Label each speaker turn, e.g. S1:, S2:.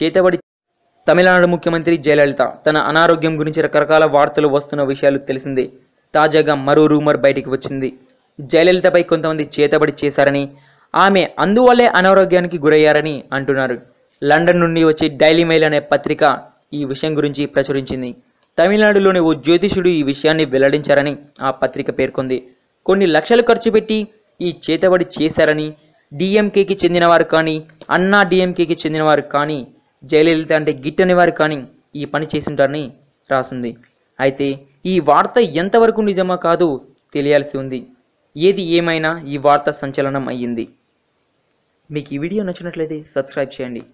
S1: చేతబడి తమిళనాడు ముఖ్యమంత్రి జయలలిత తన అనారోగ్యం గురించి రకరకాల వార్తలు వస్తున్న విషయాలు తెలిసిందే తాజాగా మరో రూమర్ బయటికి వచ్చింది జయలలితపై కొంతమంది చేతబడి చేశారని ఆమె అందువల్లే అనారోగ్యానికి గురయ్యారని అంటున్నారు లండన్ నుండి వచ్చి డైలీ మెయిల్ అనే పత్రిక ఈ విషయం గురించి ప్రచురించింది తమిళనాడులోని ఓ జ్యోతిషుడు ఈ విషయాన్ని వెల్లడించారని ఆ పత్రిక పేర్కొంది కొన్ని లక్షలు ఖర్చు పెట్టి ఈ చేతబడి చేశారని డిఎంకేకి చెందినవారు కానీ అన్నా డిఎంకేకి చెందినవారు కానీ జయలలిత అంటే గిట్ అనేవారు కానీ ఈ పని చేసింటారని రాసింది అయితే ఈ వార్త ఎంతవరకు నిజమా కాదు తెలియాల్సి ఉంది ఏది ఏమైనా ఈ వార్త సంచలనం అయ్యింది మీకు ఈ వీడియో నచ్చినట్లయితే సబ్స్క్రైబ్ చేయండి